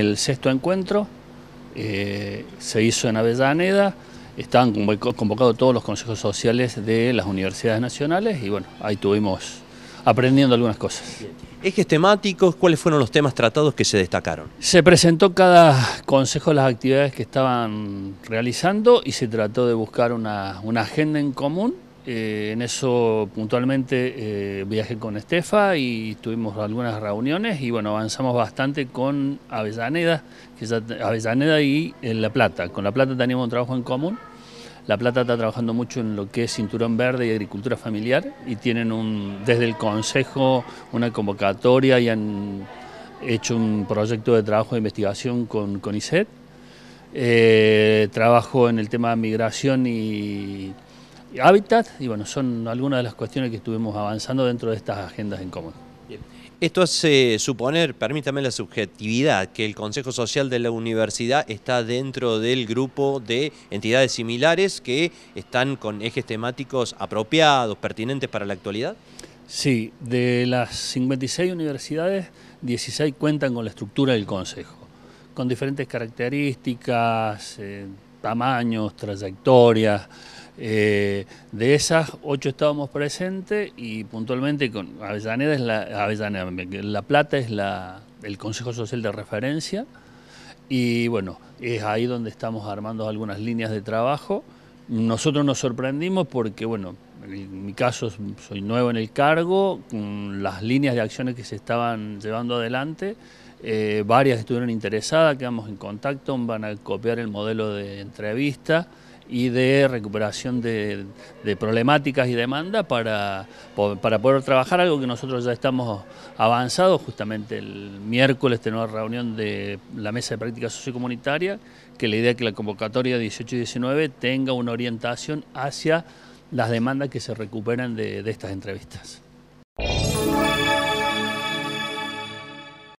El sexto encuentro eh, se hizo en Avellaneda, estaban convocados todos los consejos sociales de las universidades nacionales y bueno, ahí tuvimos aprendiendo algunas cosas. Ejes temáticos, ¿cuáles fueron los temas tratados que se destacaron? Se presentó cada consejo las actividades que estaban realizando y se trató de buscar una agenda en común eh, en eso puntualmente eh, viajé con Estefa y tuvimos algunas reuniones y bueno, avanzamos bastante con Avellaneda, que Avellaneda y eh, La Plata. Con La Plata teníamos un trabajo en común. La Plata está trabajando mucho en lo que es cinturón verde y agricultura familiar y tienen un, desde el Consejo una convocatoria y han hecho un proyecto de trabajo de investigación con CONICET. trabajo en el tema de migración y hábitat y bueno, son algunas de las cuestiones que estuvimos avanzando dentro de estas agendas en común. Esto hace suponer, permítame la subjetividad, que el Consejo Social de la Universidad está dentro del grupo de entidades similares que están con ejes temáticos apropiados, pertinentes para la actualidad. Sí, de las 56 universidades, 16 cuentan con la estructura del Consejo, con diferentes características. Eh, tamaños, trayectorias. Eh, de esas ocho estábamos presentes y puntualmente con Avellaneda es la La Plata es la, el Consejo Social de referencia y bueno, es ahí donde estamos armando algunas líneas de trabajo. Nosotros nos sorprendimos porque bueno, en mi caso soy nuevo en el cargo, con las líneas de acciones que se estaban llevando adelante eh, varias estuvieron interesadas, quedamos en contacto, van a copiar el modelo de entrevista y de recuperación de, problemáticas y demanda para, poder trabajar algo que nosotros ya estamos avanzados. Justamente el miércoles tenemos reunión de la mesa de práctica sociocomunitaria, que la idea es que la convocatoria 18 y 19 tenga una orientación hacia las demandas que se recuperan de estas entrevistas.